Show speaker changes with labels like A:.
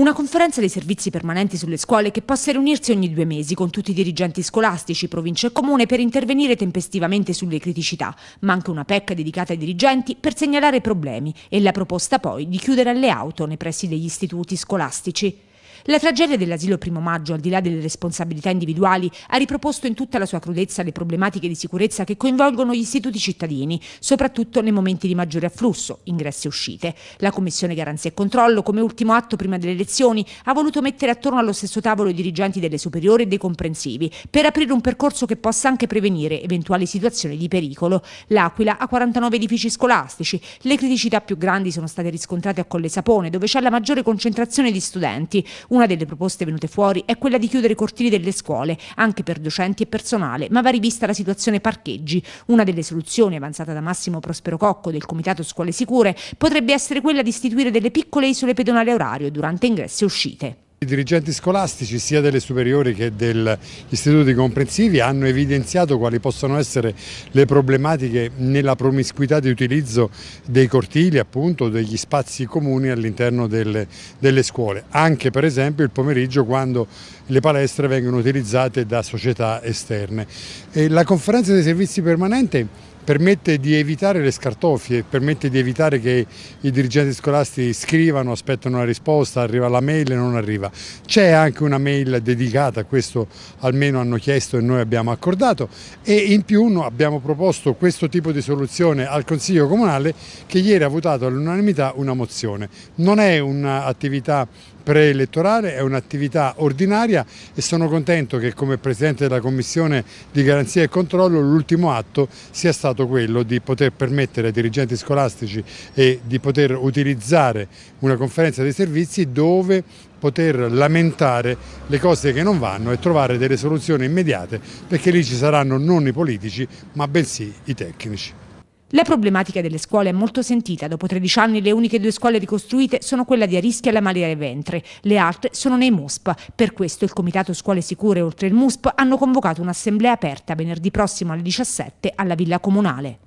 A: Una conferenza dei servizi permanenti sulle scuole che possa riunirsi ogni due mesi con tutti i dirigenti scolastici, province e comune per intervenire tempestivamente sulle criticità, ma anche una PEC dedicata ai dirigenti per segnalare problemi e la proposta poi di chiudere alle auto nei pressi degli istituti scolastici. La tragedia dell'asilo primo maggio, al di là delle responsabilità individuali, ha riproposto in tutta la sua crudezza le problematiche di sicurezza che coinvolgono gli istituti cittadini, soprattutto nei momenti di maggiore afflusso, ingressi e uscite. La Commissione Garanzia e Controllo, come ultimo atto prima delle elezioni, ha voluto mettere attorno allo stesso tavolo i dirigenti delle superiori e dei comprensivi, per aprire un percorso che possa anche prevenire eventuali situazioni di pericolo. L'Aquila ha 49 edifici scolastici, le criticità più grandi sono state riscontrate a Colle Sapone, dove c'è la maggiore concentrazione di studenti, una delle proposte venute fuori è quella di chiudere i cortili delle scuole, anche per docenti e personale, ma va rivista la situazione parcheggi. Una delle soluzioni avanzata da Massimo Prospero Cocco del Comitato Scuole Sicure potrebbe essere quella di istituire delle piccole isole pedonali a orario durante ingressi e uscite.
B: I dirigenti scolastici sia delle superiori che degli istituti comprensivi hanno evidenziato quali possono essere le problematiche nella promiscuità di utilizzo dei cortili, appunto, degli spazi comuni all'interno delle, delle scuole, anche per esempio il pomeriggio quando le palestre vengono utilizzate da società esterne. E la conferenza dei servizi permanente permette di evitare le scartoffie, permette di evitare che i dirigenti scolastici scrivano, aspettano una risposta, arriva la mail e non arriva. C'è anche una mail dedicata, questo almeno hanno chiesto e noi abbiamo accordato e in più abbiamo proposto questo tipo di soluzione al Consiglio Comunale che ieri ha votato all'unanimità una mozione. Non è un'attività preelettorale, è un'attività ordinaria e sono contento che come Presidente della Commissione di Garanzia e Controllo l'ultimo atto sia stato quello di poter permettere ai dirigenti scolastici e di poter utilizzare una conferenza dei servizi dove poter lamentare le cose che non vanno e trovare delle soluzioni immediate perché lì ci saranno non i politici ma bensì i tecnici.
A: La problematica delle scuole è molto sentita. Dopo 13 anni le uniche due scuole ricostruite sono quella di Arischia e la Maria Ventre. Le altre sono nei MUSP. Per questo il Comitato Scuole Sicure oltre il MUSP hanno convocato un'assemblea aperta venerdì prossimo alle 17 alla Villa Comunale.